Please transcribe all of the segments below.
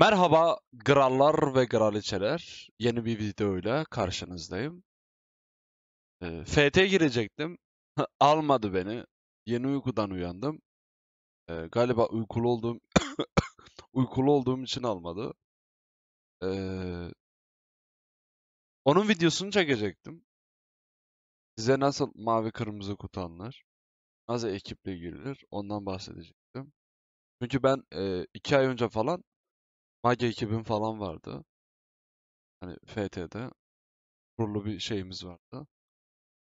Merhaba grallar ve graliçeler. Yeni bir videoyla karşınızdayım. E, ee, FT girecektim. Almadı beni. Yeni uykudan uyandım. E, galiba uykulu olduğum uykulu olduğum için almadı. E, onun videosunu çekecektim. Size nasıl mavi kırmızı kutanlar, nasıl ekiple girilir ondan bahsedecektim. Çünkü ben e, iki ay önce falan Mage ekibim falan vardı. Hani FT'de kurulu bir şeyimiz vardı.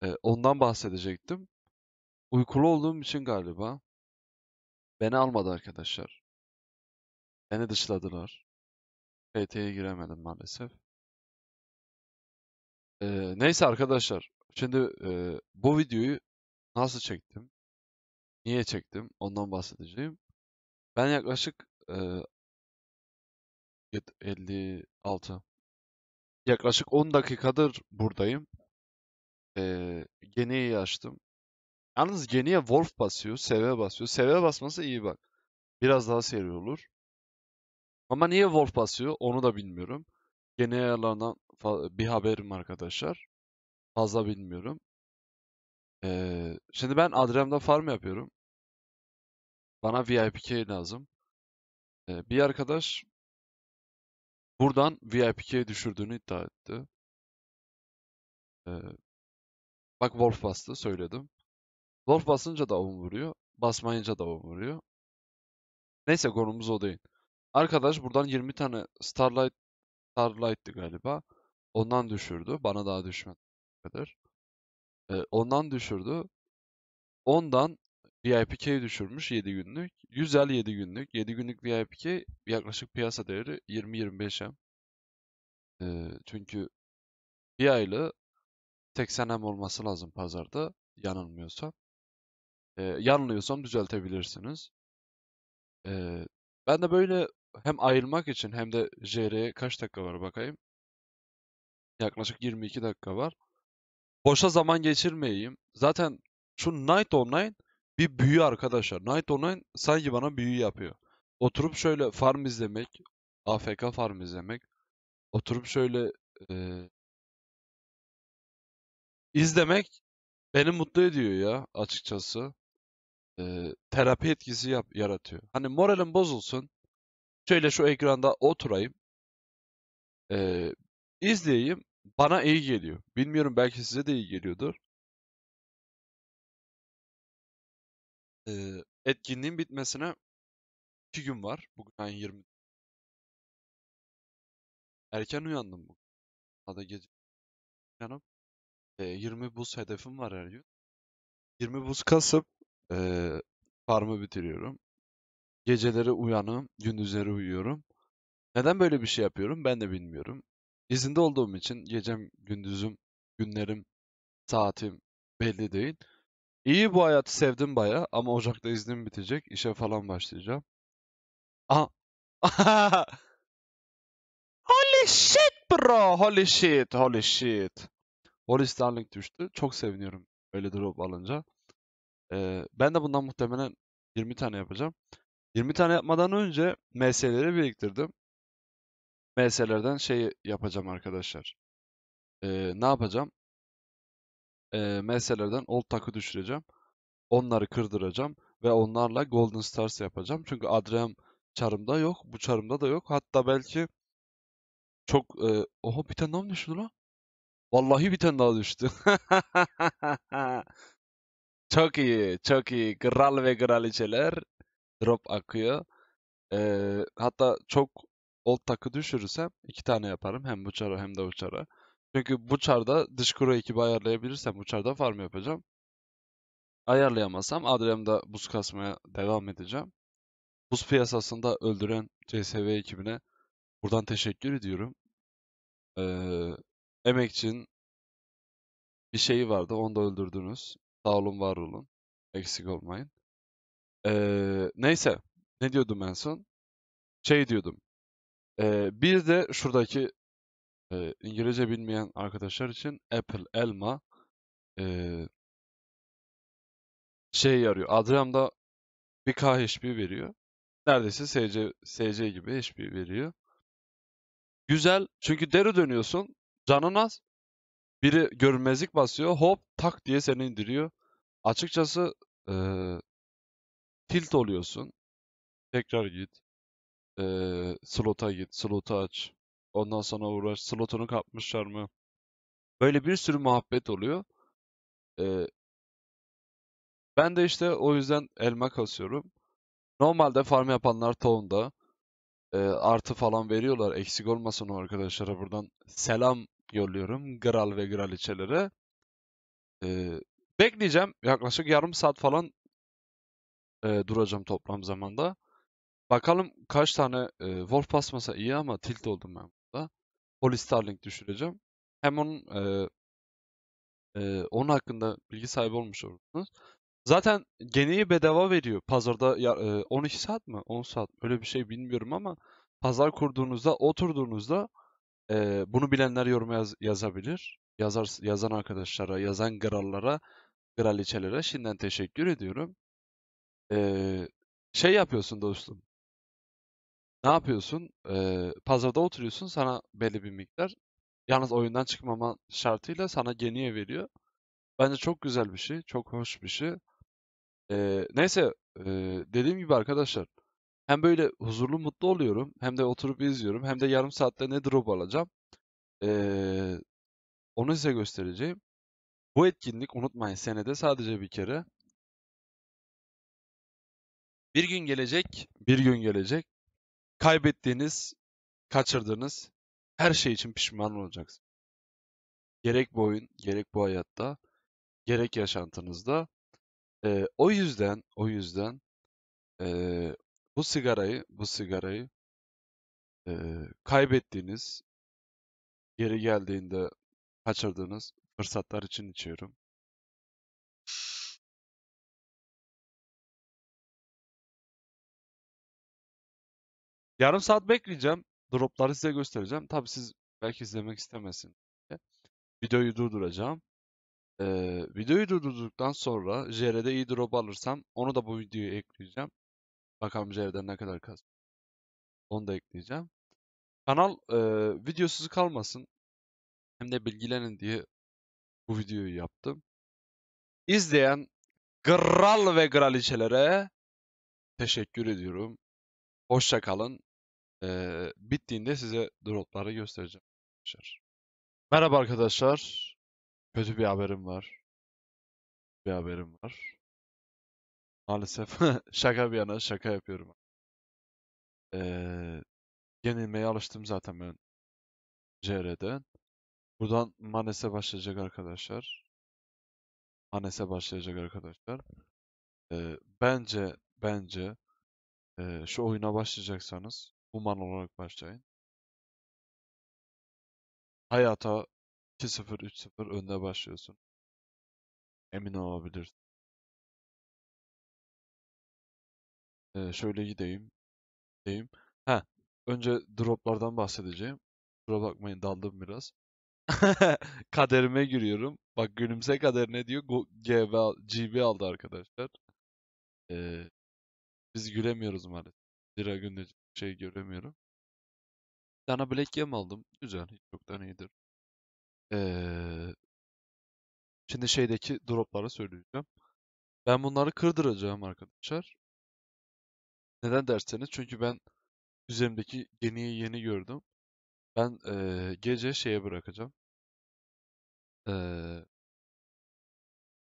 E, ondan bahsedecektim. Uykulu olduğum için galiba beni almadı arkadaşlar. Beni dışladılar. FT'ye giremedim maalesef. E, neyse arkadaşlar. Şimdi e, bu videoyu nasıl çektim? Niye çektim? Ondan bahsedeceğim. Ben yaklaşık e, 56. Yaklaşık 10 dakikadır buradayım. Ee, Geni'yi açtım. Yalnız Geni'ye Wolf basıyor, Seve basıyor. Seve basması iyi bak. Biraz daha seri olur. Ama niye Wolf basıyor onu da bilmiyorum. Geni ayarlarından bir haberim arkadaşlar. Fazla bilmiyorum. Ee, şimdi ben Adrem'de farm yapıyorum. Bana VIP key lazım. Ee, bir arkadaş Buradan VIP'ye düşürdüğünü iddia etti. Ee, bak Wolf bastı söyledim. Wolf basınca da avun vuruyor. Basmayınca da avun vuruyor. Neyse konumuz o değil. Arkadaş buradan 20 tane Starlight Starlight'ti galiba. Ondan düşürdü. Bana daha düşmedi. Kadar. Ee, ondan düşürdü. Ondan VIP düşürmüş 7 günlük. Yüzel 7 günlük. 7 günlük vipk yaklaşık piyasa değeri 20-25M. Ee, çünkü bir aylı 80M olması lazım pazarda yanılmıyorsam. Ee, yanılıyorsam düzeltebilirsiniz. Ee, ben de böyle hem ayrılmak için hem de JR'ye kaç dakika var bakayım. Yaklaşık 22 dakika var. Boşa zaman geçirmeyeyim. Zaten şu Night Online bir büyü arkadaşlar. Night Online sanki bana büyü yapıyor. Oturup şöyle farm izlemek, AFK farm izlemek, oturup şöyle e, izlemek beni mutlu ediyor ya açıkçası. E, terapi etkisi yap, yaratıyor. Hani moralim bozulsun. Şöyle şu ekranda oturayım. E, izleyeyim. Bana iyi geliyor. Bilmiyorum belki size de iyi geliyordur. Ee, etkinliğin bitmesine 2 gün var. Bugün ayın 20. Erken uyandım bugün. Hadi gece uyanıp e, 20 buz hedefim var her gün. 20 buz kasıp e, farmı bitiriyorum. Geceleri uyanım, gündüzleri uyuyorum. Neden böyle bir şey yapıyorum ben de bilmiyorum. İzinde olduğum için gecem, gündüzüm, günlerim, saatim belli değil. İyi bu hayatı sevdim baya ama Ocak'ta iznim bitecek. İşe falan başlayacağım. Aha. Holy shit bro. Holy shit. Holy shit. Holy Starlink düştü. Çok seviniyorum öyle drop alınca. Ee, ben de bundan muhtemelen 20 tane yapacağım. 20 tane yapmadan önce MS'leri biriktirdim. MS'lerden şey yapacağım arkadaşlar. Ee, ne yapacağım? e, MS'lerden old takı düşüreceğim. Onları kırdıracağım ve onlarla Golden Stars yapacağım. Çünkü Adrem çarımda yok. Bu çarımda da yok. Hatta belki çok... E, oha bir tane daha mı düştü lan? Vallahi bir tane daha düştü. çok iyi. Çok iyi. Kral ve kraliçeler. Drop akıyor. E, hatta çok old takı düşürürsem iki tane yaparım. Hem bu çara hem de bu çara. Çünkü bu çarda dış kuru ekibi ayarlayabilirsem bu çarda farm yapacağım. Ayarlayamazsam Adrian'da buz kasmaya devam edeceğim. Buz piyasasında öldüren CSV ekibine buradan teşekkür ediyorum. Ee, emekçinin bir şeyi vardı. Onu da öldürdünüz. Sağ olun, var olun. Eksik olmayın. Ee, neyse. Ne diyordum en son? Şey diyordum. Ee, bir de şuradaki e, İngilizce bilmeyen arkadaşlar için apple, elma e, şey yarıyor. Adriam'da bir K HP veriyor. Neredeyse SC, SC gibi HP veriyor. Güzel. Çünkü deri dönüyorsun. Canın az. Biri görünmezlik basıyor. Hop tak diye seni indiriyor. Açıkçası e, tilt oluyorsun. Tekrar git. E, slota git. Slotu aç. Ondan sonra uğraş. Slotunu kapmışlar mı? Böyle bir sürü muhabbet oluyor. Ee, ben de işte o yüzden elma kasıyorum. Normalde farm yapanlar tohumda e, artı falan veriyorlar. Eksik olmasın o arkadaşlara buradan selam yolluyorum. Gral ve Graliçelere. E, bekleyeceğim. Yaklaşık yarım saat falan e, duracağım toplam zamanda. Bakalım kaç tane e, Wolf basmasa iyi ama tilt oldum ben. Poly Starlink düşüreceğim. Hem onun e, e, onun hakkında bilgi sahibi olmuş olursunuz. Zaten geneyi bedava veriyor. Pazarda ya, e, 12 saat mi? 10 saat mi? Öyle bir şey bilmiyorum ama pazar kurduğunuzda, oturduğunuzda e, bunu bilenler yorum yaz, yazabilir. Yazar, yazan arkadaşlara, yazan grallara, graliçelere şimdiden teşekkür ediyorum. E, şey yapıyorsun dostum. Ne yapıyorsun? Ee, pazarda oturuyorsun sana belli bir miktar. Yalnız oyundan çıkmama şartıyla sana geniye veriyor. Bence çok güzel bir şey. Çok hoş bir şey. Ee, neyse e, dediğim gibi arkadaşlar. Hem böyle huzurlu mutlu oluyorum. Hem de oturup izliyorum. Hem de yarım saatte ne drop alacağım. Ee, onu size göstereceğim. Bu etkinlik unutmayın senede sadece bir kere. Bir gün gelecek, bir gün gelecek. Kaybettiğiniz, kaçırdığınız her şey için pişman olacaksınız. Gerek bu oyun, gerek bu hayatta, gerek yaşantınızda. Ee, o yüzden, o yüzden ee, bu sigarayı, bu sigarayı e, kaybettiğiniz, geri geldiğinde kaçırdığınız fırsatlar için içiyorum. Yarım saat bekleyeceğim. Dropları size göstereceğim. Tabi siz belki izlemek istemesin. Videoyu durduracağım. Ee, videoyu durdurduktan sonra JR'de iyi drop alırsam onu da bu videoya ekleyeceğim. Bakalım JR'den ne kadar kaz. Onu da ekleyeceğim. Kanal e, videosuz kalmasın. Hem de bilgilenin diye bu videoyu yaptım. İzleyen kral ve kraliçelere teşekkür ediyorum. Hoşça kalın. Ee, bittiğinde size dropları göstereceğim. Arkadaşlar. Merhaba arkadaşlar. Kötü bir haberim var. Bir haberim var. Maalesef şaka bir yana şaka yapıyorum. Ee, yenilmeye alıştım zaten ben CR'den. Buradan Manes'e başlayacak arkadaşlar. Manes'e başlayacak arkadaşlar. Ee, bence bence e, şu oyuna başlayacaksanız Human olarak başlayın. Hayata 2-0, 3-0 önde başlıyorsun. Emin olabilirsin. Ee, şöyle gideyim. Gideyim. Ha, önce droplardan bahsedeceğim. Kusura bakmayın daldım biraz. Kaderime giriyorum. Bak gülümse kader ne diyor? GV, GB aldı arkadaşlar. Ee, biz gülemiyoruz maalesef. Zira gündeci şey göremiyorum. Bir tane Black Yem aldım. Güzel. Hiç yoktan iyidir. Ee, şimdi şeydeki dropları söyleyeceğim. Ben bunları kırdıracağım arkadaşlar. Neden derseniz çünkü ben üzerimdeki geniyi yeni gördüm. Ben e, gece şeye bırakacağım. E,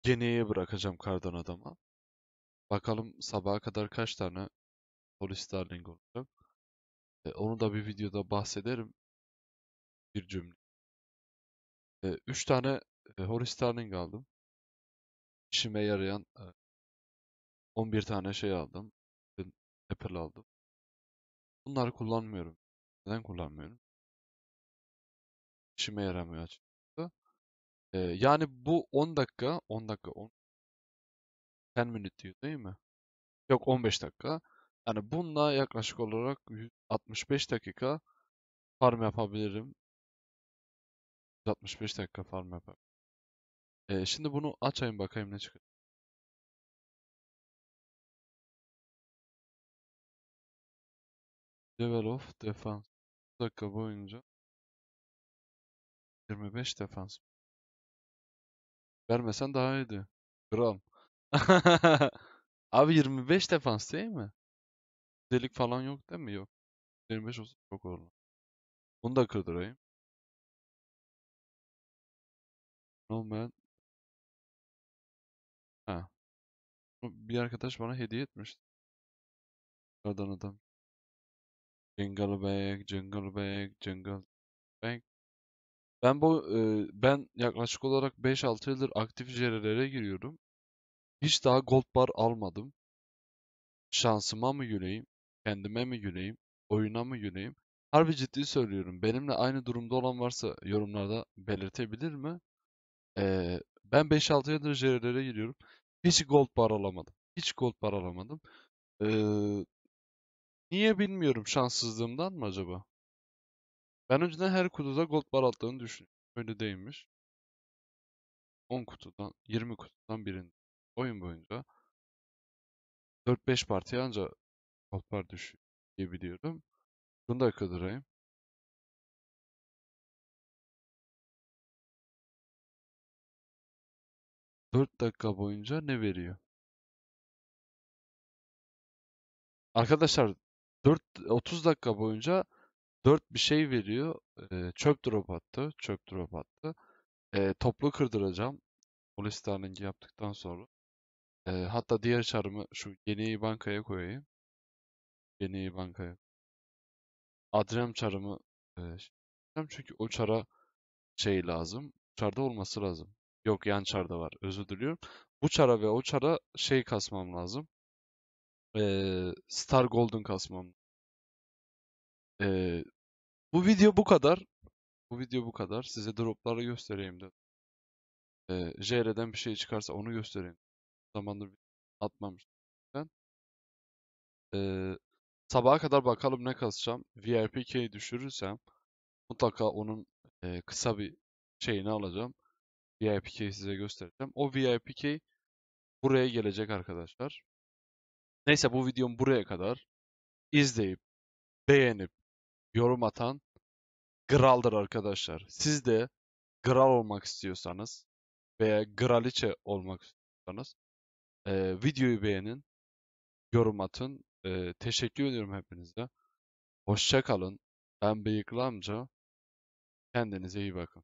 geniye bırakacağım kardan adama. Bakalım sabaha kadar kaç tane polis darling olacak. Onu da bir videoda bahsederim. Bir cümle. E, üç tane e, Horistan'ın aldım. İşime yarayan e, 11 tane şey aldım. Apple aldım. Bunları kullanmıyorum. Neden kullanmıyorum? İşime yaramıyor açıkçası. E, yani bu 10 dakika, 10 dakika, 10 10 minute diyor değil mi? Yok 15 dakika. Yani bununla yaklaşık olarak 65 dakika farm yapabilirim. 65 dakika farm yapabilirim. Ee, şimdi bunu açayım bakayım ne çıkıyor. Level of defense. 30 dakika boyunca 25 defans. Vermesen daha iyiydi. Kral. Abi 25 defans değil mi? Delik falan yok değil mi? Yok. 25 olsa çok olur. Bunu da kırdırayım. Olmayan Ha. Bir arkadaş bana hediye etmişti. Kadın adam. jungle bag, jungle bag, jungle bag. Ben bu e, ben yaklaşık olarak 5-6 yıldır aktif JRR'e giriyorum. Hiç daha gold bar almadım. Şansıma mı yürüyeyim? Kendime mi güleyim? Oyuna mı güleyim? Harbi ciddi söylüyorum. Benimle aynı durumda olan varsa yorumlarda belirtebilir mi? Ee, ben 5-6 yıldır JR'lere giriyorum. Hiç gold bar alamadım. Hiç gold bar alamadım. Ee, niye bilmiyorum şanssızlığımdan mı acaba? Ben önceden her kutuda gold bar attığını düşünüyorum. Öyle değilmiş. 10 kutudan, 20 kutudan birinde. Oyun boyunca 4-5 parti ancak. Altlar düşüyor biliyorum. Bunu da kaldırayım. Dört dakika boyunca ne veriyor? Arkadaşlar 4 30 dakika boyunca 4 bir şey veriyor. E, çöp drop attı. Çöp drop attı. E, toplu kırdıracağım. Polis darlingi yaptıktan sonra. E, hatta diğer çarımı şu yeni bankaya koyayım. Yeneği bankaya. Adrem çarımı e, çünkü o çara şey lazım. Çarda olması lazım. Yok yan çarda var. Özür diliyorum. Bu çara ve o çara şey kasmam lazım. E, Star Golden kasmam. E, bu video bu kadar. Bu video bu kadar. Size dropları göstereyim de. E, JR'den bir şey çıkarsa onu göstereyim. Zamandır atmamıştım. Ben. E, Sabaha kadar bakalım ne kasacağım. VIP 2'yi düşürürsem mutlaka onun e, kısa bir şeyini alacağım. VIP 2'yi size göstereceğim. O VIP 2 buraya gelecek arkadaşlar. Neyse bu videom buraya kadar. izleyip beğenip, yorum atan Gral'dır arkadaşlar. Siz de Gral olmak istiyorsanız veya Graliçe olmak istiyorsanız e, videoyu beğenin, yorum atın ee, teşekkür ediyorum hepinize. Hoşça kalın. Ben Bıyıklı amca. Kendinize iyi bakın.